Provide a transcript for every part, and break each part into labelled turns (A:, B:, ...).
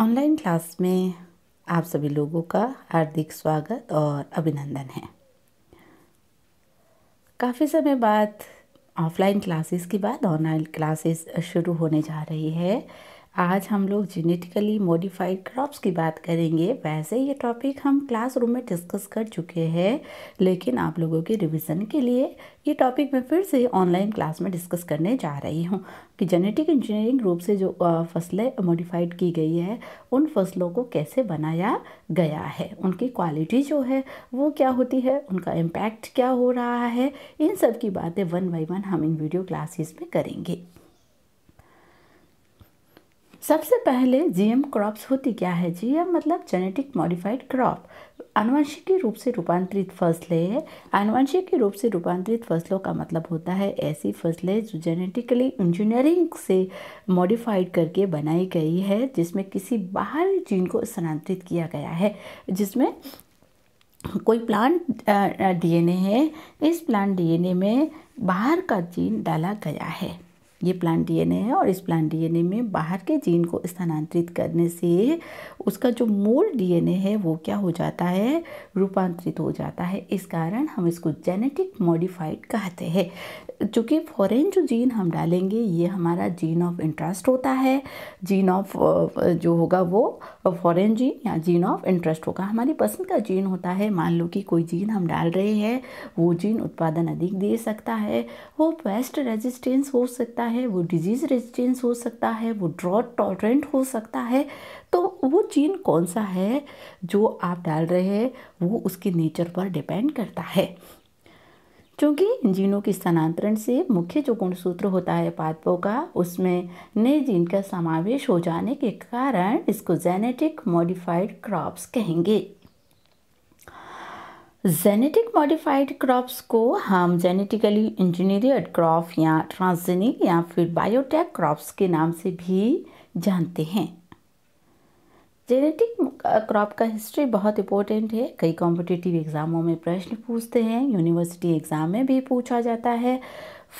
A: Online class में आप सभी लोगों का हार्दिक स्वागत और अभिनंदन है काफ़ी समय बाद ऑफलाइन क्लासेस के बाद ऑनलाइन क्लासेस शुरू होने जा रही है आज हम लोग जेनेटिकली मॉडिफाइड क्रॉप्स की बात करेंगे वैसे ये टॉपिक हम क्लासरूम में डिस्कस कर चुके हैं लेकिन आप लोगों के रिवीजन के लिए ये टॉपिक मैं फिर से ऑनलाइन क्लास में डिस्कस करने जा रही हूँ कि जेनेटिक इंजीनियरिंग रूप से जो फसलें मॉडिफाइड की गई है उन फसलों को कैसे बनाया गया है उनकी क्वालिटी जो है वो क्या होती है उनका इम्पैक्ट क्या हो रहा है इन सब की बातें वन बाई वन हम इन वीडियो क्लासेस में करेंगे सबसे पहले जीएम क्रॉप्स होती क्या है जीएम मतलब जेनेटिक मॉडिफाइड क्रॉप आनुवंशिकी रूप से रूपांतरित फसलें आनुवंशिकी रूप से रूपांतरित फसलों का मतलब होता है ऐसी फसलें जो जेनेटिकली इंजीनियरिंग से मॉडिफाइड करके बनाई गई है जिसमें किसी बाहरी जीन को स्थानांतरित किया गया है जिसमें कोई प्लांट डीएनए है इस प्लांट डीएनए में बाहर का जीन डाला गया है ये प्लांट डीएनए है और इस प्लांट डीएनए में बाहर के जीन को स्थानांतरित करने से उसका जो मूल डीएनए है वो क्या हो जाता है रूपांतरित हो जाता है इस कारण हम इसको जेनेटिक मॉडिफाइड कहते हैं चूँकि फॉरेन जो जीन हम डालेंगे ये हमारा जीन ऑफ इंटरेस्ट होता है जीन ऑफ जो होगा वो फॉरेन जीन या जीन ऑफ इंटरेस्ट होगा हमारी पसंद का जीन होता है मान लो कि कोई जीन हम डाल रहे हैं वो जीन उत्पादन अधिक दे सकता है वो बेस्ट रेजिस्टेंस हो सकता सकता है वो डिजीज़ रेजिस्टेंस हो सकता है वो ड्रॉट टॉलरेंट हो सकता है तो वो जीन कौन सा है जो आप डाल रहे हैं वो उसके नेचर पर डिपेंड करता है क्योंकि जीनों के स्थानांतरण से मुख्य जो गुणसूत्र होता है पादपों का उसमें नए जीन का समावेश हो जाने के कारण इसको जेनेटिक मॉडिफाइड क्रॉप्स कहेंगे जेनेटिक मॉडिफाइड क्रॉप्स को हम जेनेटिकली इंजीनियर्ड क्रॉप या ट्रांसजेनिक या फिर बायोटेक क्रॉप्स के नाम से भी जानते हैं जेनेटिक क्रॉप का हिस्ट्री बहुत इंपॉर्टेंट है कई कॉम्पिटिटिव एग्ज़ामों में प्रश्न पूछते हैं यूनिवर्सिटी एग्ज़ाम में भी पूछा जाता है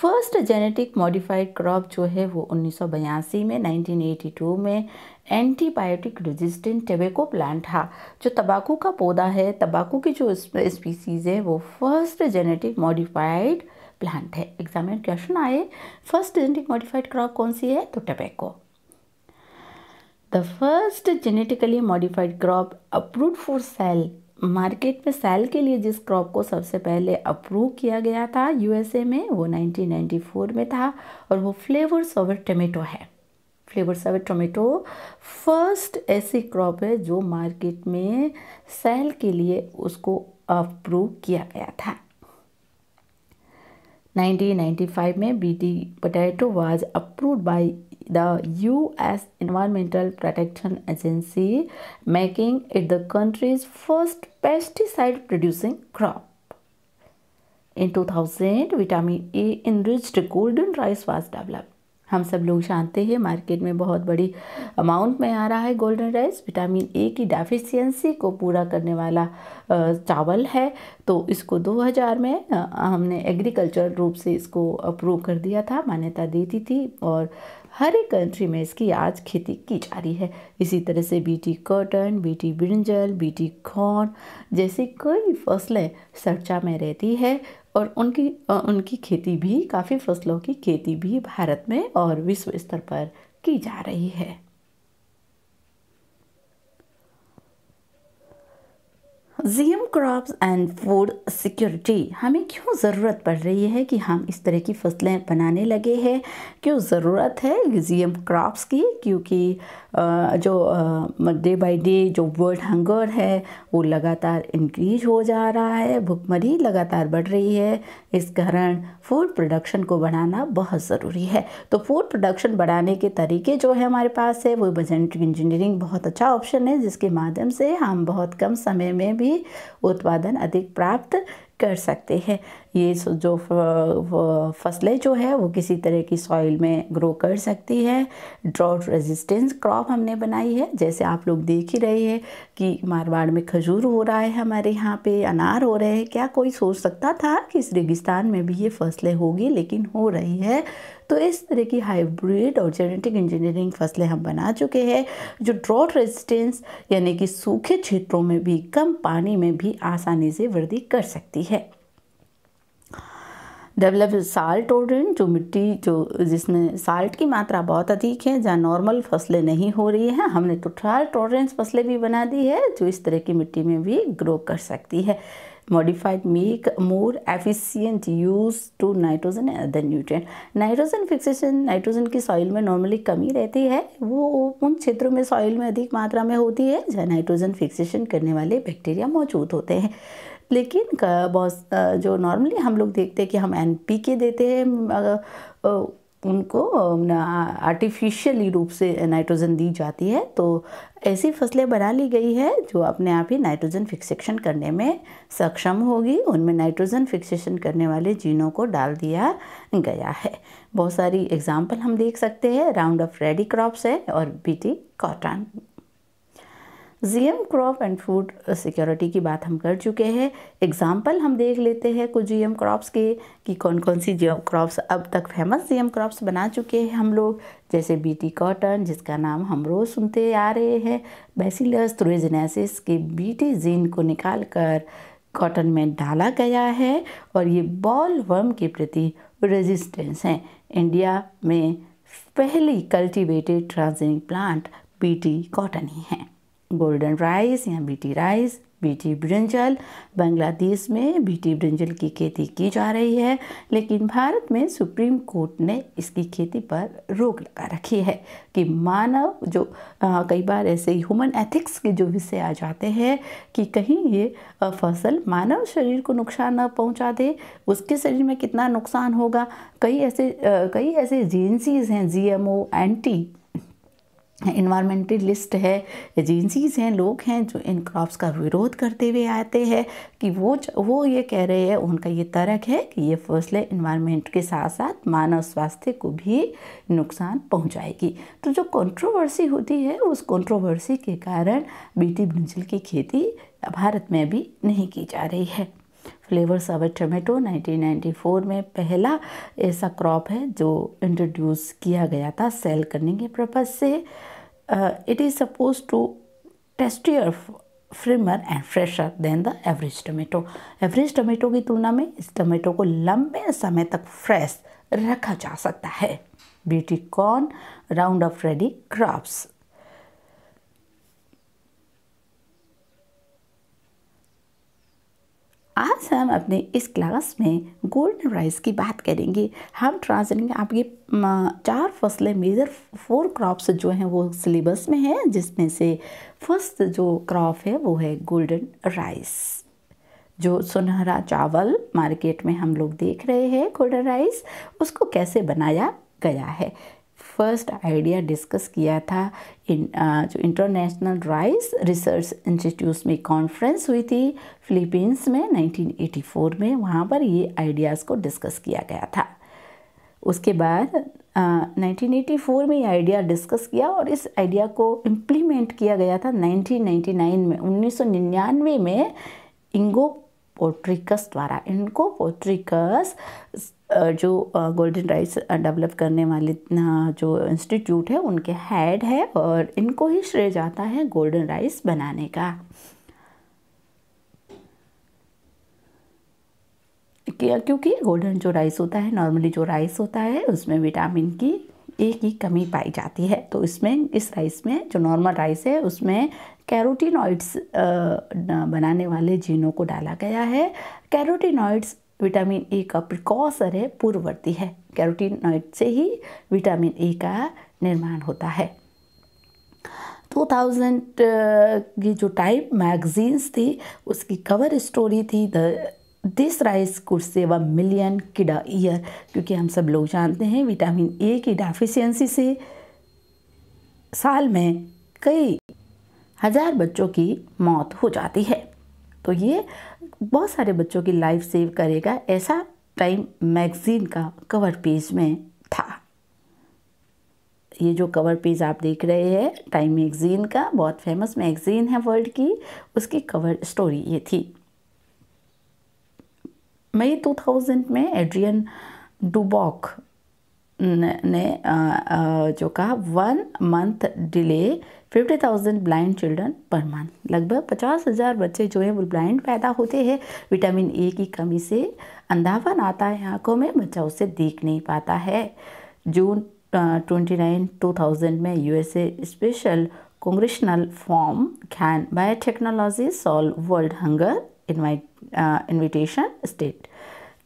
A: फर्स्ट जेनेटिक मॉडिफाइड क्रॉप जो है वो उन्नीस में 1982 में एंटीबायोटिक रेजिस्टेंट टबेको प्लांट था जो तंबाकू का पौधा है तंबाकू की जो स्पीसीज़ है वो फर्स्ट जेनेटिक मॉडिफाइड प्लांट है एग्जाम में क्वेश्चन आए फर्स्ट जेनेटिक मॉडिफाइड क्रॉप कौन सी है तो tobacco the first genetically modified crop approve for sale market में सेल के लिए जिस क्रॉप को सबसे पहले अप्रूव किया गया था यूएसए में वो 1994 में था और वो फ्लेवर्स ऑफ टमेटो है फ्लेवर्स ऑफ टोमेटो फर्स्ट ऐसी क्रॉप है जो मार्केट में सेल के लिए उसको अप्रूव किया गया था 1995 में BT potato was approved by the U.S. Environmental Protection Agency, making it the country's first pesticide producing crop. In 2000, vitamin A enriched golden rice was developed. हम सब लोग जानते हैं मार्केट में बहुत बड़ी अमाउंट में आ रहा है गोल्डन राइस विटामिन ए की डेफिशिएंसी को पूरा करने वाला चावल है तो इसको 2000 में हमने एग्रीकल्चर रूप से इसको अप्रूव कर दिया था मान्यता दी थी, थी और हर एक कंट्री में इसकी आज खेती की जा रही है इसी तरह से BT cotton BT brinjal BT corn जैसी कई फसलें सर्चा में रहती है और उनकी उनकी खेती भी काफ़ी फसलों की खेती भी भारत में और विश्व स्तर पर की जा रही है GM crops and food security हमें क्यों ज़रूरत पड़ रही है कि हम इस तरह की फसलें बनाने लगे हैं क्यों ज़रूरत है जीएम क्रॉप्स की क्योंकि जो डे बाय डे जो वर्ल्ड हंगर है वो लगातार इंक्रीज हो जा रहा है भुखमरी लगातार बढ़ रही है इस कारण फूड प्रोडक्शन को बढ़ाना बहुत ज़रूरी है तो फूड प्रोडक्शन बढ़ाने के तरीके जो है हमारे पास है वो जेनेटिक इंजीनियरिंग बहुत अच्छा ऑप्शन है जिसके माध्यम से हम बहुत कम समय में भी भी उत्पादन अधिक प्राप्त कर सकते हैं ये जो फसलें जो है वो किसी तरह की सॉइल में ग्रो कर सकती है ड्रॉट रेजिस्टेंस क्रॉप हमने बनाई है जैसे आप लोग देख ही रहे हैं कि मारवाड़ में खजूर हो रहा है हमारे यहाँ पे अनार हो रहे हैं क्या कोई सोच सकता था कि इस रेगिस्तान में भी ये फसलें होगी लेकिन हो रही है तो इस तरह की हाइब्रिड और जेनेटिक इंजीनियरिंग फसलें हम बना चुके हैं जो ड्रॉट रेजिस्टेंस यानी कि सूखे क्षेत्रों में भी कम पानी में भी आसानी से वृद्धि कर सकती है डेवलप साल्ट ओरिन जो मिट्टी जो जिसमें साल्ट की मात्रा बहुत अधिक है जहाँ नॉर्मल फसलें नहीं हो रही हैं हमने तो ट्रायल टॉलरेंस फसलें भी बना दी है जो इस तरह की मिट्टी में भी ग्रो कर सकती है modified make more efficient use to nitrogen and other nutrient nitrogen fixation nitrogen की सॉइल में नॉर्मली कमी रहती है वो उन क्षेत्रों में सॉइल में अधिक मात्रा में होती है जहाँ नाइट्रोजन फिक्सेशन करने वाले बैक्टीरिया मौजूद होते हैं लेकिन बहुत जो नॉर्मली हम लोग देखते हैं कि हम एन पी के देते हैं उनको आर्टिफिशियली रूप से नाइट्रोजन दी जाती है तो ऐसी फसलें बना ली गई है जो अपने आप ही नाइट्रोजन फिक्सेशन करने में सक्षम होगी उनमें नाइट्रोजन फिक्सेशन करने वाले जीनों को डाल दिया गया है बहुत सारी एग्जाम्पल हम देख सकते हैं राउंड ऑफ रेडी क्रॉप्स है और BT cotton GM crop and food security की बात हम कर चुके हैं एग्जाम्पल हम देख लेते हैं कुछ जीएम क्रॉप्स के कि कौन कौन सी जीएम क्रॉप्स अब तक फेमस जीएम क्रॉप्स बना चुके हैं हम लोग जैसे बीटी कॉटन जिसका नाम हम रोज़ सुनते आ रहे हैं बेसिलस थ्रोजनेसिस के बीटी जीन को निकाल कर कॉटन में डाला गया है और ये बॉल वर्म के प्रति रेजिस्टेंस हैं इंडिया में पहली cultivated transgenic plant BT cotton ही हैं गोल्डन राइस या BT rice BT brinjal Bangladesh में बीटी ब्रिंजल की खेती की जा रही है लेकिन भारत में सुप्रीम कोर्ट ने इसकी खेती पर रोक लगा रखी है कि मानव जो आ, कई बार ऐसे ह्यूमन एथिक्स के जो विषय आ जाते हैं कि कहीं ये फसल मानव शरीर को नुकसान न पहुंचा दे उसके शरीर में कितना नुकसान होगा कई ऐसे आ, कई ऐसे एजेंसीज हैं जी एंटी इन्वामेंटलिस्ट है एजेंसीज़ हैं लोग हैं जो इन क्रॉप्स का विरोध करते हुए आते हैं कि वो वो ये कह रहे हैं उनका ये तर्क है कि ये फसलें इन्वायरमेंट के साथ साथ मानव स्वास्थ्य को भी नुकसान पहुंचाएगी तो जो कंट्रोवर्सी होती है उस कंट्रोवर्सी के कारण बीटी ब्रिंजल की खेती भारत में भी नहीं की जा रही है फ्लेवर्स ऑफ टमेटो 1994 में पहला ऐसा क्रॉप है जो इंट्रोड्यूस किया गया था सेल करने के पर्पज से it is suppose to tastier firmer and fresher than the average tomato average tomato की तुलना में इस टमेटो को लंबे समय तक फ्रेश रखा जा सकता है BT corn Roundup ready crops आज हम अपने इस क्लास में गोल्डन राइस की बात करेंगे हम ट्रांसलेंगे आपके चार फसलें मेजर फोर क्रॉप्स जो हैं वो सिलेबस में हैं जिसमें से फर्स्ट जो क्रॉप है वो है गोल्डन राइस जो सुनहरा चावल मार्केट में हम लोग देख रहे हैं गोल्डन राइस उसको कैसे बनाया गया है फर्स्ट आइडिया डिस्कस किया था इन जो इंटरनेशनल राइस रिसर्च इंस्टीट्यूट में कॉन्फ्रेंस हुई थी फिलीपींस में 1984 में वहाँ पर ये आइडियाज़ को डिस्कस किया गया था उसके बाद आ, एटी फोर में ये आइडिया डिस्कस किया और इस आइडिया को इम्प्लीमेंट किया गया था 1999 में 1999 में इंगो पोट्रिकस द्वारा इनको पोट्रिकस जो गोल्डन राइस डेवलप करने वाले जो इंस्टीट्यूट है उनके हेड है और इनको ही श्रेय जाता है गोल्डन राइस बनाने का क्योंकि गोल्डन जो राइस होता है नॉर्मली जो राइस होता है उसमें विटामिन की ए की कमी पाई जाती है तो इसमें इस राइस में जो नॉर्मल राइस है उसमें कैरोटीनॉइड्स बनाने वाले जीनों को डाला गया है कैरोटीनॉइड्स विटामिन ए का प्रिकॉसर है पूर्ववर्ती है कैरोटीनॉइड से ही विटामिन ए का निर्माण होता है 2000 की जो टाइम मैगजीन्स थी उसकी कवर स्टोरी थी द दिस राइस कुड व मिलियन किडा ईयर क्योंकि हम सब लोग जानते हैं विटामिन ए की डेफिशिएंसी से साल में कई हज़ार बच्चों की मौत हो जाती है तो ये बहुत सारे बच्चों की लाइफ सेव करेगा ऐसा टाइम मैगज़ीन का कवर पेज में था ये जो कवर पेज आप देख रहे हैं टाइम मैगज़ीन का बहुत फेमस मैगज़ीन है वर्ल्ड की उसकी कवर स्टोरी ये थी मई 2000 में एड्रियन डुबॉक ने जो कहा one month delay fifty thousand blind children per month लगभग पचास हज़ार बच्चे जो हैं वो ब्लाइंड पैदा होते हैं विटामिन ए की कमी से अंधापन आता है आंखों में बच्चा उसे देख नहीं पाता है June twenty nine two thousand में U S A special congressional form can biotechnology solve world hunger invite invitation state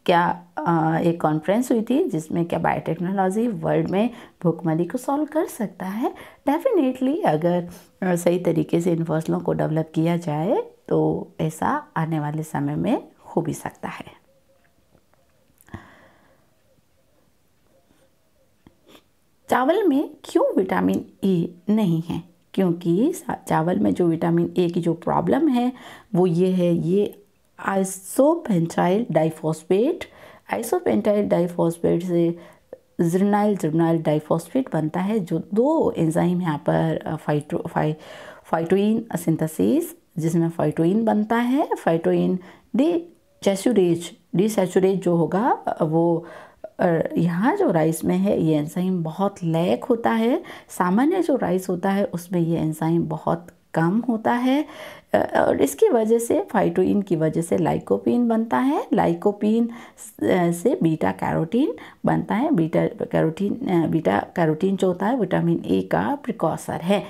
A: क्या आ, एक कॉन्फ्रेंस हुई थी जिसमें क्या बायोटेक्नोलॉजी वर्ल्ड में भूखमरी को सॉल्व कर सकता है डेफिनेटली अगर सही तरीके से इन फसलों को डेवलप किया जाए तो ऐसा आने वाले समय में हो भी सकता है चावल में क्यों विटामिन ए e नहीं है क्योंकि चावल में जो विटामिन ए की जो प्रॉब्लम है वो ये है ये आइसोपेंटाइल डाइफॉस्फेट आइसोपेंटाइल डाइफॉस्फेट से जर्नाइल जर्नाइल डाइफॉस्फेट बनता है जो दो एंजाइम यहाँ पर फाइटो फाइ फाइटोइन सिंथेसिस जिसमें फाइटोइन बनता है फाइटोइन डी चैचुरेज डी सैचुरेज जो होगा वो यहाँ जो राइस में है ये एंजाइम बहुत लैक होता है सामान्य जो राइस होता है उसमें ये एंजाइम बहुत कम होता है और इसकी वजह से फाइटोइन की वजह से लाइकोपिन बनता है लाइकोपिन से बीटा कैरोटीन बनता है बीटा कैरोटीन बीटा कैरोटीन जो होता है विटामिन ए का प्रिकॉसर है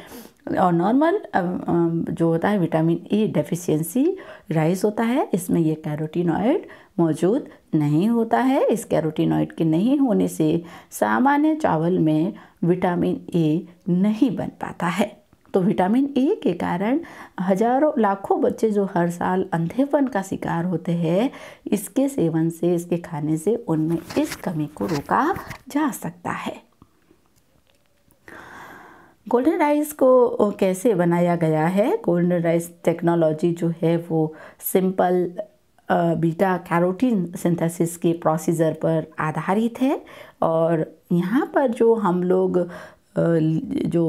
A: और नॉर्मल जो होता है विटामिन ए डेफिशिएंसी राइज होता है इसमें ये कैरोटीनॉइड मौजूद नहीं होता है इस कैरोटीनॉइड के नहीं होने से सामान्य चावल में विटामिन ए नहीं बन पाता है तो विटामिन ए के कारण हजारों लाखों बच्चे जो हर साल अंधेपन का शिकार होते हैं इसके सेवन से इसके खाने से उनमें इस कमी को रोका जा सकता है गोल्डन राइस को कैसे बनाया गया है गोल्डन राइस टेक्नोलॉजी जो है वो सिंपल बीटा कैरोटीन सिंथेसिस के प्रोसीजर पर आधारित है और यहाँ पर जो हम लोग जो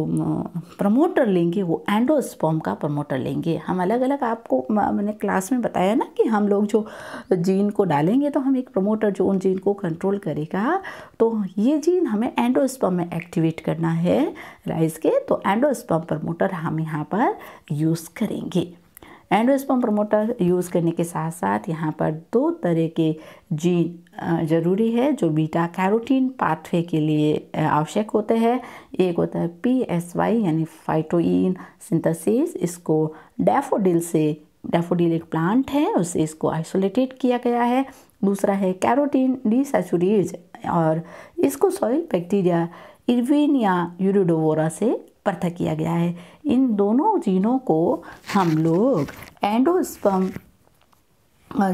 A: प्रमोटर लेंगे वो एंडोस्पॉम का प्रमोटर लेंगे हम अलग अलग आपको मैंने क्लास में बताया ना कि हम लोग जो जीन को डालेंगे तो हम एक प्रमोटर जो उन जीन को कंट्रोल करेगा तो ये जीन हमें एंडोस्पॉम में एक्टिवेट करना है राइस के तो एंडोस्पॉम प्रमोटर हम यहाँ पर यूज़ करेंगे एंडोस्पम प्रमोटर यूज़ करने के साथ साथ यहाँ पर दो तरह के जीन ज़रूरी है जो बीटा कैरोटीन पाथवे के लिए आवश्यक होते हैं एक होता है पी एस वाई यानी फाइटोइन सिंथेसिस इसको डैफोडिल से डेफोडिल एक प्लांट है उससे इसको आइसोलेटेड किया गया है दूसरा है कैरोटीन डिसैचुरेज और इसको सॉइल बैक्टीरिया इर्विनिया यूरिडोवोरा से पृथक किया गया है इन दोनों जीनों को हम लोग एंडोस्पम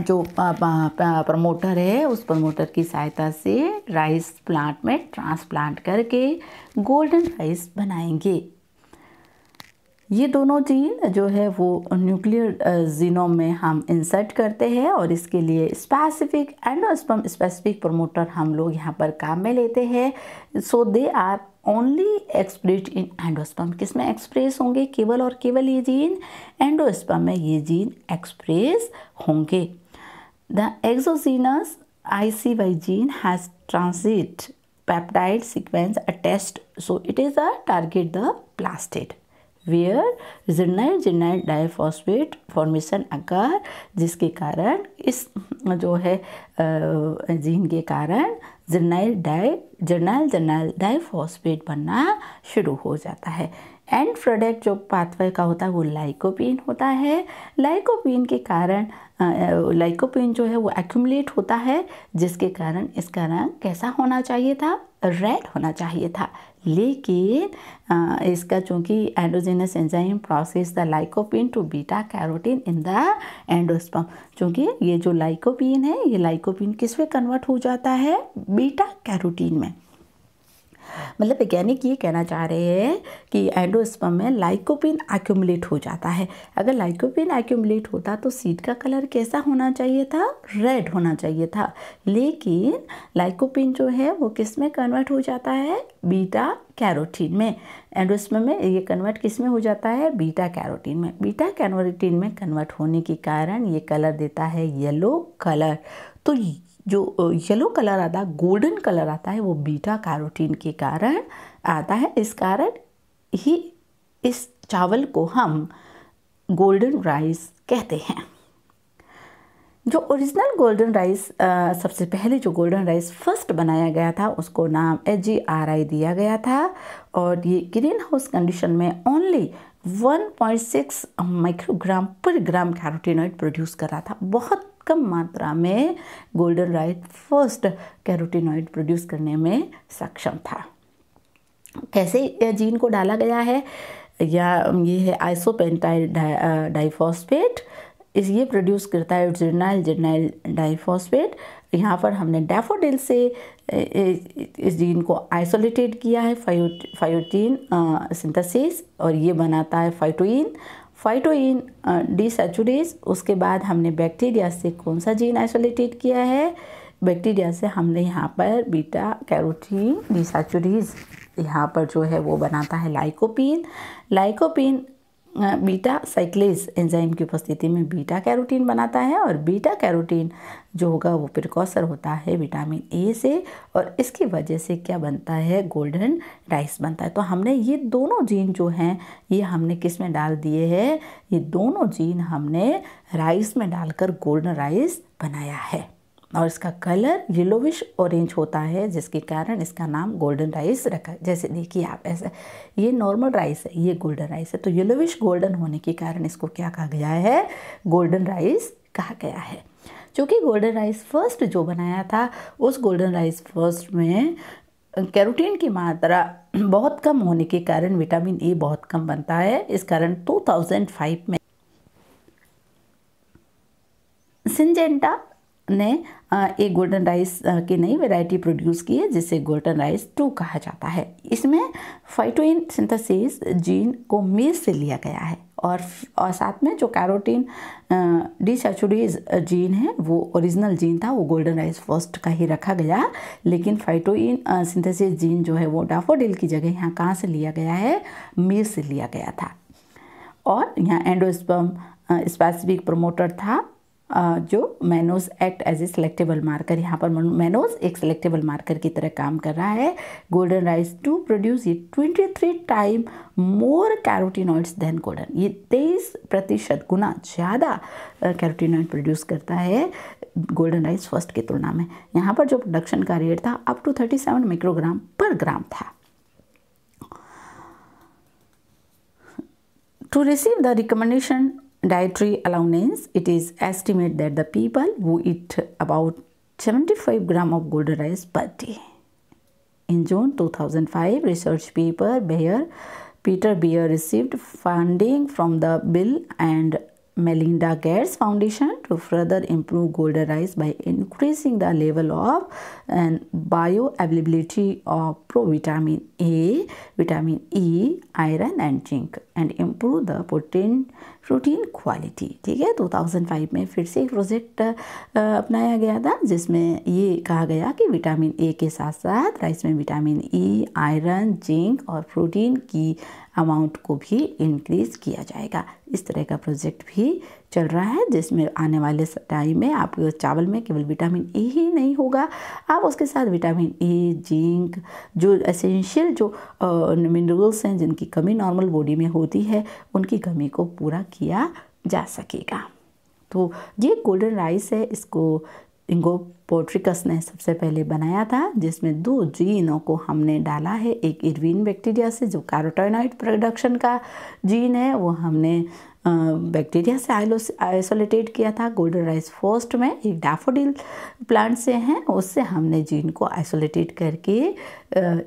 A: जो प्रमोटर है उस प्रमोटर की सहायता से राइस प्लांट में ट्रांसप्लांट करके गोल्डन राइस बनाएंगे ये दोनों जीन जो है वो न्यूक्लियर जीनोम uh, में हम इंसर्ट करते हैं और इसके लिए स्पेसिफिक एंडोस्पम स्पेसिफिक प्रोमोटर हम लोग यहाँ पर काम में लेते हैं so they are only express in endosperm किस में एक्सप्रेस होंगे केवल और केवल ये जीन एंडोस्पम में ये जीन एक्सप्रेस होंगे the exogenous I C Y gene has transit peptide sequence attached so it is a target the plastid where geranyl geranyl diphosphate formation आकार जिसके कारण इस जो है जीन के कारण जिनाइल डाई जर्नाइल जिनाइल डाइफॉस्फेट बनना शुरू हो जाता है एंड प्रोडक्ट जो पाथवे का होता है वो लाइकोपिन होता है लाइकोपिन के कारण लाइकोपिन जो है वो एक्यूमलेट होता है जिसके कारण इसका रंग कैसा होना चाहिए था रेड होना चाहिए था लेकिन इसका चूँकि endogenous enzyme process the lycopene to beta carotene in the endosperm चूँकि ये जो लाइकोपिन है ये लाइकोपिन किस में कन्वर्ट हो जाता है बीटा कैरोटीन में मतलब वैज्ञानिक ये कहना चाह रहे हैं कि एंडोस्पम में लाइकोपिन एक्यूमुलेट हो जाता है अगर लाइकोपिन एक्यूमुलेट होता तो सीड का कलर कैसा होना चाहिए था रेड होना चाहिए था लेकिन लाइकोपिन जो है वो किस में कन्वर्ट हो जाता है बीटा कैरोटीन में एंडोस्पम में ये कन्वर्ट किस में हो जाता है बीटा कैरोटीन में बीटा कैरोटीन में कन्वर्ट होने के कारण ये कलर देता है येलो कलर तो जो येलो कलर आता है गोल्डन कलर आता है वो बीटा कैरोटीन के कारण आता है इस कारण ही इस चावल को हम गोल्डन राइस कहते हैं जो ओरिजिनल गोल्डन राइस सबसे पहले जो गोल्डन राइस फर्स्ट बनाया गया था उसको नाम एच जी आर आई दिया गया था और ये ग्रीन हाउस कंडीशन में only 1.6 microgram per gram carotenoid produce कर रहा था बहुत कम मात्रा में golden rice first carotenoid produce करने में सक्षम था कैसे जीन को डाला गया है या ये है आइसोपेंटाइल डाइफॉस्फेट uh, इस ये प्रोड्यूस करता है जर्नाइल जर्नाइल डाइफॉस्फेट यहाँ पर हमने डैफोडिल से इस जीन को आइसोलेटेड किया है फायोटीन सिंथेसिस uh, और ये बनाता है फाइटोइन फाइटोइन डिसेचुरेज uh, उसके बाद हमने बैक्टीरिया से कौन सा जीन आइसोलेटेड किया है बैक्टीरिया से हमने यहाँ पर बीटा कैरोटीन डिसेचुरेज यहाँ पर जो है वो बनाता है lycopene lycopene beta cyclase enzyme की उपस्थिति में बीटा कैरोटीन बनाता है और बीटा कैरोटीन जो होगा वो प्रिकॉसर होता है विटामिन ए से और इसकी वजह से क्या बनता है गोल्डन राइस बनता है तो हमने ये दोनों जीन जो हैं ये हमने किस में डाल दिए हैं ये दोनों जीन हमने राइस में डालकर गोल्डन राइस बनाया है और इसका कलर येलोविश ऑरेंज होता है जिसके कारण इसका नाम गोल्डन राइस रखा है जैसे देखिए आप ऐसा ये नॉर्मल राइस है ये गोल्डन राइस है तो येलोविश गोल्डन होने के कारण इसको क्या कहा गया है गोल्डन राइस कहा गया है क्योंकि गोल्डन राइस फर्स्ट जो बनाया था उस गोल्डन राइस फर्स्ट में कैरोटीन की मात्रा बहुत कम होने के कारण विटामिन ए बहुत कम बनता है इस कारण 2005 में सिंजेंटा ने एक गोल्डन राइस की नई वैरायटी प्रोड्यूस की है जिसे गोल्डन राइस टू कहा जाता है इसमें फाइटोइन सिंथेसिस जीन को मेज से लिया गया है और और साथ में जो कैरोटीन डिसेचुरीज जीन है वो ओरिजिनल जीन था वो गोल्डन राइस फर्स्ट का ही रखा गया लेकिन फाइटोइन सिंथेसिस जीन जो है वो डाफोडिल की जगह यहाँ कहाँ से लिया गया है मीर से लिया गया था और यहाँ एंडोस्पम स्पेसिफिक प्रोमोटर था जो mannose act as a selectable marker यहाँ पर मैनोज एक सिलेक्टेबल मार्कर की तरह काम कर रहा है गोल्डन राइस टू प्रोड्यूस ये twenty three time more carotenoids than golden ये तेईस प्रतिशत गुना ज़्यादा कैरोटीनॉइड प्रोड्यूस करता है गोल्डन राइस फर्स्ट की तुलना में यहाँ पर जो प्रोडक्शन का रेट था up to thirty seven microgram per gram था to receive the recommendation dietary allowance, it is estimated that the people who eat about 75 gram of golden rice per day. In June 2005, research paper Bayer, Peter Bayer received funding from the Bill and Melinda Gates Foundation to further improve golden rice by increasing the level of and bioavailability of vitamin A, vitamin E, iron and zinc and improve the protein protein quality ठीक है 2005 में फिर से एक project अपनाया गया था जिसमें ये कहा गया कि विटामिन ए के साथ साथ राइस में विटामिन ई आयरन जिंक और प्रोटीन की अमाउंट को भी इंक्रीज किया जाएगा इस तरह का प्रोजेक्ट भी चल रहा है जिसमें आने वाले टाइम में आप चावल में केवल विटामिन ई ही नहीं होगा आप उसके साथ विटामिन ई जिंक जो एसेंशियल जो मिनरल्स हैं जिनकी कमी नॉर्मल बॉडी में होती है उनकी कमी को पूरा किया जा सकेगा तो ये गोल्डन राइस है इसको इंगो पोट्रिकस ने सबसे पहले बनाया था जिसमें दो जीनों को हमने डाला है एक इरविन बैक्टीरिया से जो कैरोटाइनॉइड प्रोडक्शन का जीन है वो हमने बैक्टीरिया से आइसोलेटेड किया था गोल्डन राइस फर्स्ट में एक डैफोडिल प्लांट से हैं उससे हमने जीन को आइसोलेटेड करके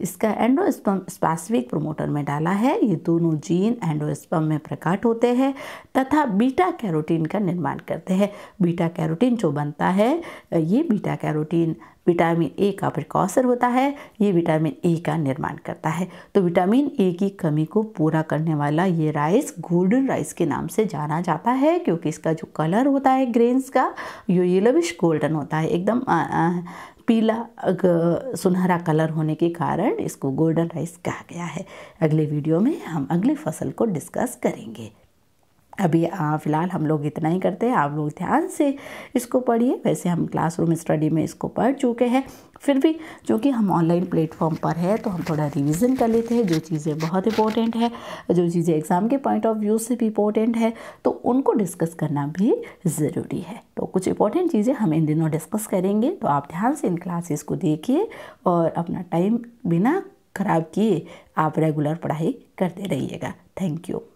A: इसका एंडोस्पम स्पेसिफिक प्रोमोटर में डाला है ये दोनों जीन एंडोस्पम में प्रकट होते हैं तथा बीटा कैरोटीन का निर्माण करते हैं बीटा कैरोटीन जो बनता है ये बीटा कैरोटीन विटामिन ए का प्रिकॉसर होता है ये विटामिन ए का निर्माण करता है तो विटामिन ए की कमी को पूरा करने वाला ये राइस गोल्डन राइस के नाम से जाना जाता है क्योंकि इसका जो कलर होता है ग्रेन्स का यो येलोविश गोल्डन होता है एकदम आ, आ, पीला सुनहरा कलर होने के कारण इसको गोल्डन राइस कहा गया है अगले वीडियो में हम अगली फसल को डिस्कस करेंगे अभी फ़िलहाल हम लोग इतना ही करते हैं आप लोग ध्यान से इसको पढ़िए वैसे हम क्लासरूम स्टडी में इसको पढ़ चुके हैं फिर भी चूँकि हम ऑनलाइन प्लेटफॉर्म पर है तो हम थोड़ा रिवीजन कर लेते हैं जो चीज़ें बहुत इंपॉर्टेंट है जो चीज़ें एग्ज़ाम के पॉइंट ऑफ व्यू से भी इम्पोर्टेंट है तो उनको डिस्कस करना भी ज़रूरी है तो कुछ इंपॉर्टेंट चीज़ें हम इन दिनों डिस्कस करेंगे तो आप ध्यान से इन क्लासेस को देखिए और अपना टाइम बिना ख़राब किए आप रेगुलर पढ़ाई करते रहिएगा थैंक यू